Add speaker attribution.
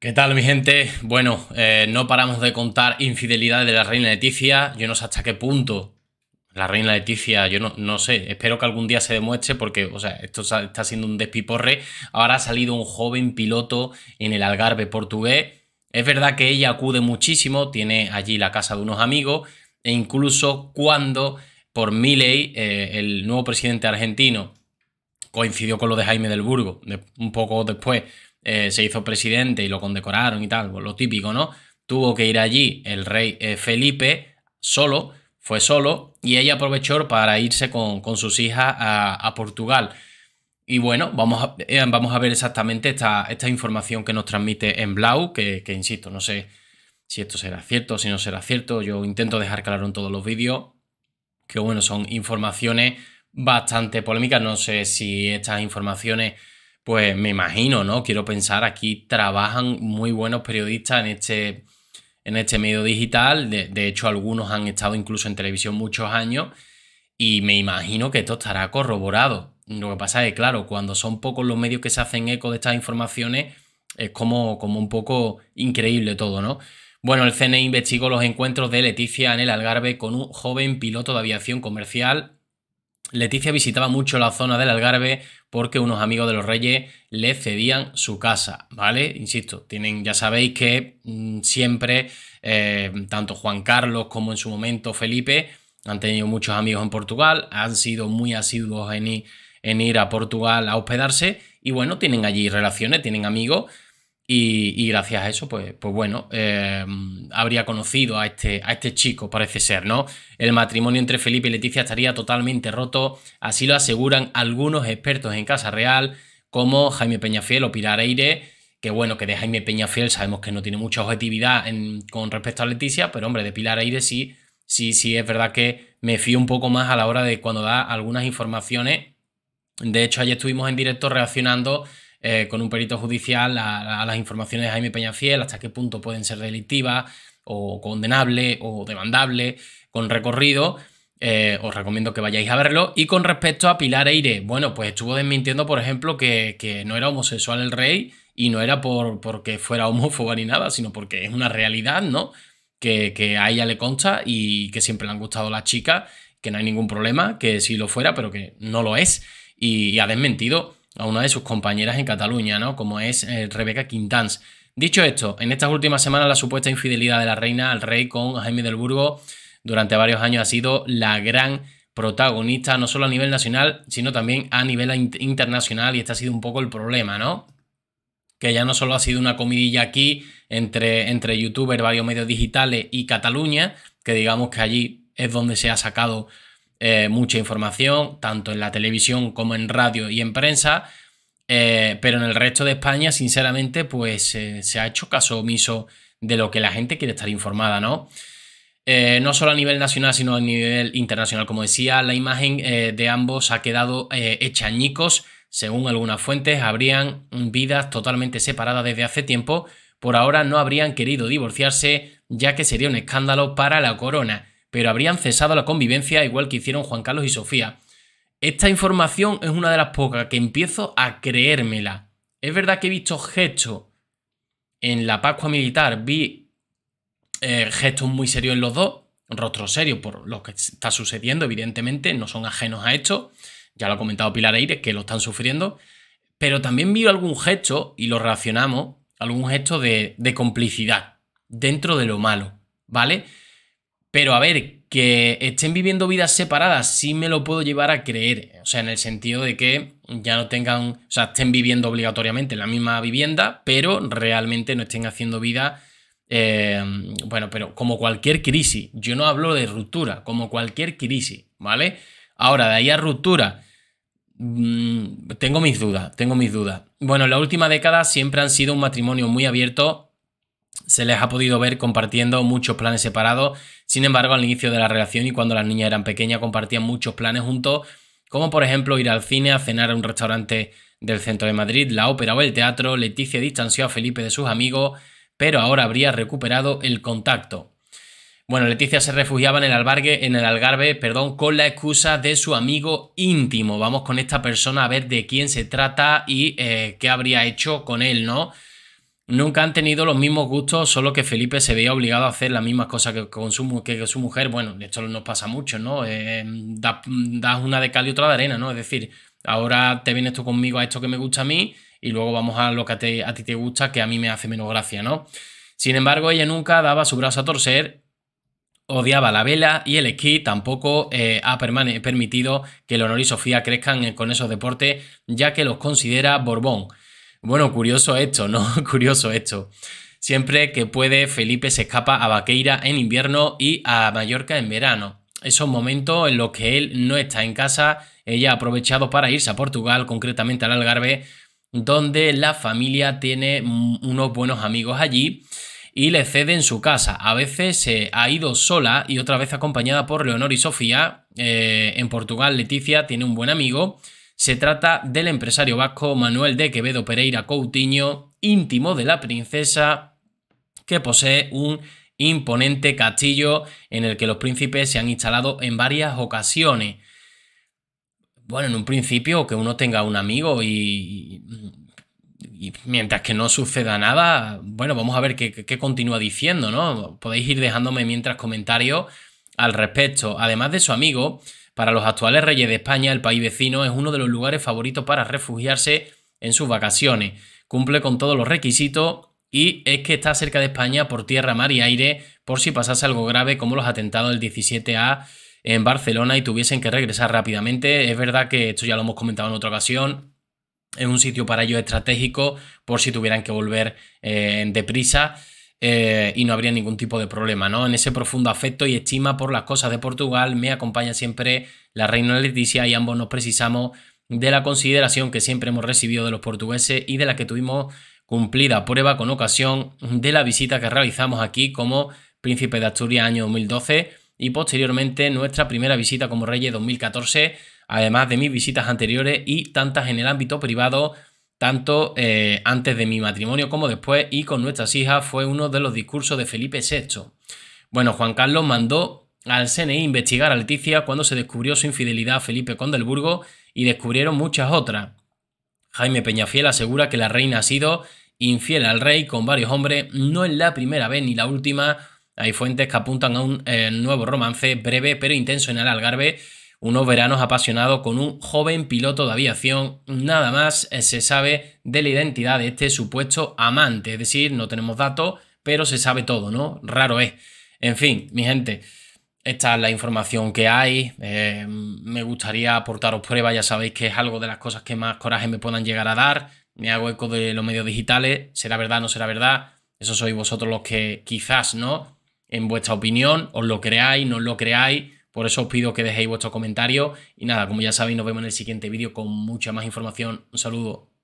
Speaker 1: ¿Qué tal mi gente? Bueno, eh, no paramos de contar infidelidades de la reina Leticia. Yo no sé hasta qué punto la reina Leticia, yo no, no sé. Espero que algún día se demuestre porque, o sea, esto está siendo un despiporre. Ahora ha salido un joven piloto en el Algarve portugués. Es verdad que ella acude muchísimo, tiene allí la casa de unos amigos e incluso cuando por Milei, eh, el nuevo presidente argentino, coincidió con lo de Jaime del Burgo, un poco después eh, se hizo presidente y lo condecoraron y tal, pues lo típico, ¿no? Tuvo que ir allí el rey eh, Felipe solo, fue solo, y ella aprovechó para irse con, sus hijas a, Portugal. Y bueno, vamos a, eh, vamos a ver exactamente esta, esta, información que nos transmite en Blau, que, insisto, no sé si esto será cierto, si no será cierto, yo intento dejar claro en todos los vídeos que bueno, son informaciones bastante polémicas, no sé si estas informaciones pues me imagino, ¿no? Quiero pensar, aquí trabajan muy buenos periodistas en este, en este medio digital, de, hecho algunos han estado incluso en televisión muchos años y me imagino que esto estará corroborado. Lo que pasa es, que, claro, cuando son pocos los medios que se hacen eco de estas informaciones, es como, como un poco increíble todo, ¿no? Bueno, el CNI e investigó los encuentros de Leticia en el Algarve con un joven piloto de aviación comercial Leticia visitaba mucho la zona del Algarve porque unos amigos de los Reyes le cedían su casa, ¿vale? Insisto, tienen, ya sabéis que mm, siempre, eh, tanto Juan Carlos como en su momento Felipe, han tenido muchos amigos en Portugal, han sido muy asiduos en ir a Portugal a hospedarse y bueno, tienen allí relaciones, tienen amigos y, gracias a eso, pues, pues bueno, eh, habría conocido a este, a este chico, parece ser, ¿no? El matrimonio entre Felipe y Leticia estaría totalmente roto, así lo aseguran algunos expertos en Casa Real, como Jaime Peñafiel o Pilar Aire, que bueno, que de Jaime Peñafiel sabemos que no tiene mucha objetividad en, con respecto a Leticia, pero hombre, de Pilar Aire sí, sí, sí, es verdad que me fío un poco más a la hora de cuando da algunas informaciones. De hecho, ayer estuvimos en directo reaccionando eh, con un perito judicial a, las informaciones de Jaime Peñafiel, hasta qué punto pueden ser delictivas o condenables o demandables, con recorrido. Eh, os recomiendo que vayáis a verlo. Y con respecto a Pilar Eire, bueno, pues estuvo desmintiendo, por ejemplo, que, no era homosexual el rey y no era por, porque fuera homófoba ni nada, sino porque es una realidad, ¿no? Que, a ella le consta y que siempre le han gustado las chicas, que no hay ningún problema, que si lo fuera, pero que no lo es. y ha desmentido a una de sus compañeras en Cataluña, ¿no? Como es eh, Rebeca Quintans. Dicho esto, en estas últimas semanas la supuesta infidelidad de la reina al rey con Jaime del Burgo durante varios años ha sido la gran protagonista, no solo a nivel nacional, sino también a nivel internacional, y este ha sido un poco el problema, ¿no? Que ya no solo ha sido una comidilla aquí entre, entre youtubers, varios medios digitales y Cataluña, que digamos que allí es donde se ha sacado eh, mucha información, tanto en la televisión como en radio y en prensa, eh, pero en el resto de España, sinceramente, pues eh, se ha hecho caso omiso de lo que la gente quiere estar informada, ¿no? no solo a nivel nacional, sino a nivel internacional. Como decía, la imagen de ambos ha quedado hechañicos, hecha añicos. Según algunas fuentes, habrían vidas totalmente separadas desde hace tiempo. Por ahora no habrían querido divorciarse, ya que sería un escándalo para la corona pero habrían cesado la convivencia igual que hicieron Juan Carlos y Sofía. Esta información es una de las pocas que empiezo a creérmela. Es verdad que he visto gestos en la Pascua Militar, vi eh, gestos muy serios en los dos, rostros serio por lo que está sucediendo, evidentemente, no son ajenos a esto, ya lo ha comentado Pilar Aires, que lo están sufriendo, pero también vi algún gesto, y lo relacionamos, algún gesto de, de complicidad dentro de lo malo, ¿vale? Pero a ver, que estén viviendo vidas separadas, sí me lo puedo llevar a creer. O sea, en el sentido de que ya no tengan, o sea, estén viviendo obligatoriamente en la misma vivienda, pero realmente no estén haciendo vida, eh, bueno, pero como cualquier crisis. Yo no hablo de ruptura, como cualquier crisis, ¿vale? Ahora, de ahí a ruptura, mm, tengo mis dudas, tengo mis dudas. Bueno, en la última década siempre han sido un matrimonio muy abierto se les ha podido ver compartiendo muchos planes separados. Sin embargo, al inicio de la relación y cuando las niñas eran pequeñas compartían muchos planes juntos, como por ejemplo ir al cine, a cenar a un restaurante del centro de Madrid, la ópera o el teatro. Leticia distanció a Felipe de sus amigos, pero ahora habría recuperado el contacto. Bueno, Leticia se refugiaba en el, albergue, en el Algarve perdón, con la excusa de su amigo íntimo. Vamos con esta persona a ver de quién se trata y eh, qué habría hecho con él, ¿no? Nunca han tenido los mismos gustos, solo que Felipe se veía obligado a hacer las mismas cosas que su, que, su mujer. Bueno, esto nos pasa mucho, ¿no? Eh, das, una de cal y otra de arena, ¿no? Es decir, ahora te vienes tú conmigo a esto que me gusta a mí y luego vamos a lo que a, ti te gusta, que a mí me hace menos gracia, ¿no? Sin embargo, ella nunca daba su brazo a torcer, odiaba la vela y el esquí tampoco eh, ha permitido que Leonor y Sofía crezcan eh, con esos deportes, ya que los considera Borbón. Bueno, curioso esto, ¿no? curioso esto. Siempre que puede, Felipe se escapa a Vaqueira en invierno y a Mallorca en verano. Esos momentos en los que él no está en casa, ella ha aprovechado para irse a Portugal, concretamente al Algarve, donde la familia tiene unos buenos amigos allí y le cede en su casa. A veces se ha ido sola y otra vez acompañada por Leonor y Sofía. Eh, en Portugal, Leticia tiene un buen amigo se trata del empresario vasco Manuel de Quevedo Pereira Coutinho, íntimo de la princesa, que posee un imponente castillo en el que los príncipes se han instalado en varias ocasiones. Bueno, en un principio que uno tenga un amigo y, mientras que no suceda nada, bueno, vamos a ver qué, qué, continúa diciendo, ¿no? Podéis ir dejándome mientras comentarios al respecto. Además de su amigo, para los actuales reyes de España, el país vecino es uno de los lugares favoritos para refugiarse en sus vacaciones. Cumple con todos los requisitos y es que está cerca de España por tierra, mar y aire por si pasase algo grave como los atentados del 17A en Barcelona y tuviesen que regresar rápidamente. Es verdad que esto ya lo hemos comentado en otra ocasión. Es un sitio para ellos estratégico por si tuvieran que volver eh, deprisa. Eh, y no habría ningún tipo de problema, ¿no? En ese profundo afecto y estima por las cosas de Portugal me acompaña siempre la reina Leticia y ambos nos precisamos de la consideración que siempre hemos recibido de los portugueses y de la que tuvimos cumplida prueba con ocasión de la visita que realizamos aquí como príncipe de Asturias año 2012 y posteriormente nuestra primera visita como reyes 2014, además de mis visitas anteriores y tantas en el ámbito privado tanto eh, antes de mi matrimonio como después y con nuestras hijas fue uno de los discursos de Felipe VI. Bueno, Juan Carlos mandó al CNI investigar a Leticia cuando se descubrió su infidelidad a Felipe Condelburgo y descubrieron muchas otras. Jaime Peñafiel asegura que la reina ha sido infiel al rey con varios hombres, no es la primera vez ni la última. Hay fuentes que apuntan a un eh, nuevo romance breve pero intenso en el Algarve unos veranos apasionados con un joven piloto de aviación. Nada más eh, se sabe de la identidad de este supuesto amante, es decir, no tenemos datos, pero se sabe todo, ¿no? Raro es. En fin, mi gente, esta es la información que hay. Eh, me gustaría aportaros pruebas, ya sabéis que es algo de las cosas que más coraje me puedan llegar a dar. Me hago eco de los medios digitales, será verdad, no será verdad. Eso sois vosotros los que quizás, ¿no? En vuestra opinión, os lo creáis, no os lo creáis por eso os pido que dejéis vuestros comentarios y nada, como ya sabéis, nos vemos en el siguiente vídeo con mucha más información. Un saludo.